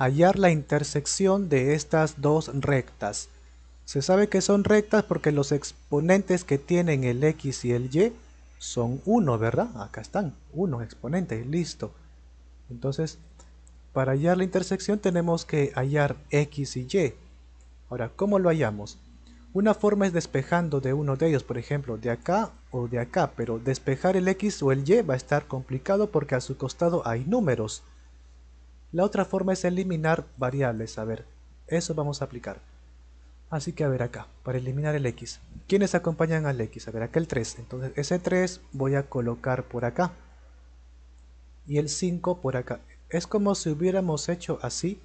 hallar la intersección de estas dos rectas. Se sabe que son rectas porque los exponentes que tienen el x y el y son 1, ¿verdad? Acá están, 1 exponente, listo. Entonces, para hallar la intersección tenemos que hallar x y y. Ahora, ¿cómo lo hallamos? Una forma es despejando de uno de ellos, por ejemplo, de acá o de acá, pero despejar el x o el y va a estar complicado porque a su costado hay números. La otra forma es eliminar variables. A ver, eso vamos a aplicar. Así que a ver acá, para eliminar el x. ¿Quiénes acompañan al x? A ver, acá el 3. Entonces ese 3 voy a colocar por acá. Y el 5 por acá. Es como si hubiéramos hecho así,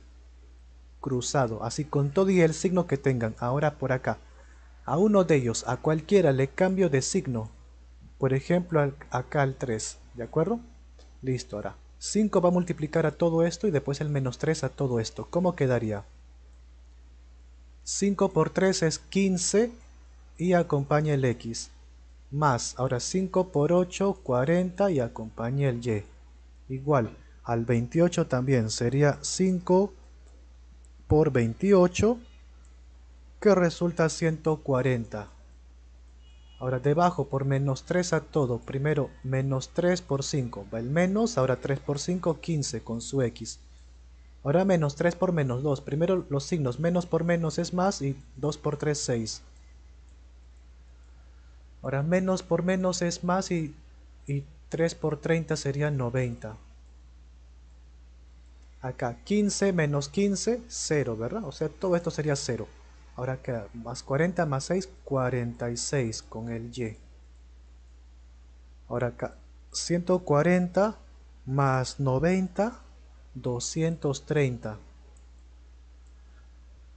cruzado. Así con todo y el signo que tengan. Ahora por acá. A uno de ellos, a cualquiera, le cambio de signo. Por ejemplo, acá el 3. ¿De acuerdo? Listo, ahora 5 va a multiplicar a todo esto y después el menos 3 a todo esto. ¿Cómo quedaría? 5 por 3 es 15 y acompaña el x. Más, ahora 5 por 8, 40 y acompaña el y. Igual, al 28 también sería 5 por 28 que resulta 140. Ahora debajo por menos 3 a todo, primero menos 3 por 5, va el menos, ahora 3 por 5, 15 con su x. Ahora menos 3 por menos 2, primero los signos, menos por menos es más y 2 por 3, 6. Ahora menos por menos es más y, y 3 por 30 sería 90. Acá 15 menos 15, 0, ¿verdad? O sea, todo esto sería 0. Ahora queda más 40 más 6, 46 con el Y. Ahora acá, 140 más 90, 230.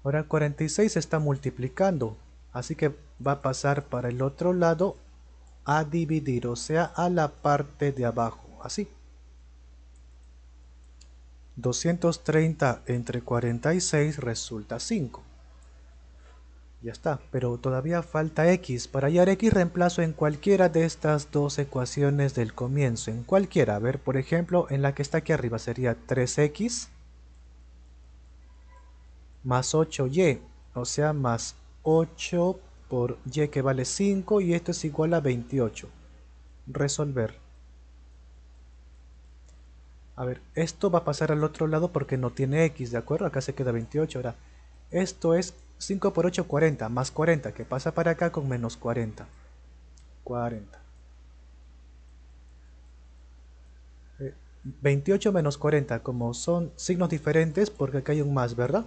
Ahora 46 se está multiplicando, así que va a pasar para el otro lado a dividir, o sea, a la parte de abajo, así. 230 entre 46 resulta 5. Ya está, pero todavía falta x. Para hallar x reemplazo en cualquiera de estas dos ecuaciones del comienzo. En cualquiera. A ver, por ejemplo, en la que está aquí arriba sería 3x más 8y. O sea, más 8 por y que vale 5 y esto es igual a 28. Resolver. A ver, esto va a pasar al otro lado porque no tiene x, ¿de acuerdo? Acá se queda 28. Ahora, esto es 5 por 8, 40, más 40, que pasa para acá con menos 40. 40. 28 menos 40, como son signos diferentes, porque acá hay un más, ¿verdad?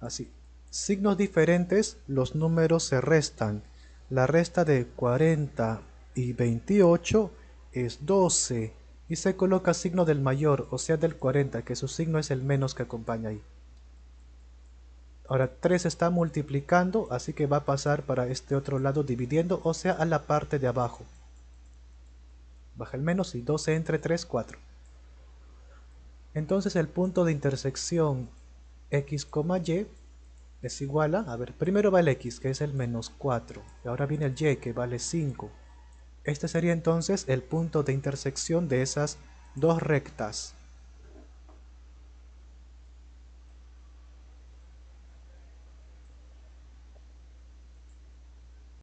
Así. Signos diferentes, los números se restan. La resta de 40 y 28 es 12. Y se coloca signo del mayor, o sea del 40, que su signo es el menos que acompaña ahí. Ahora 3 está multiplicando, así que va a pasar para este otro lado dividiendo, o sea, a la parte de abajo. Baja el menos y 12 entre 3, 4. Entonces el punto de intersección x, y es igual a... A ver, primero va el x, que es el menos 4. Y ahora viene el y, que vale 5. Este sería entonces el punto de intersección de esas dos rectas.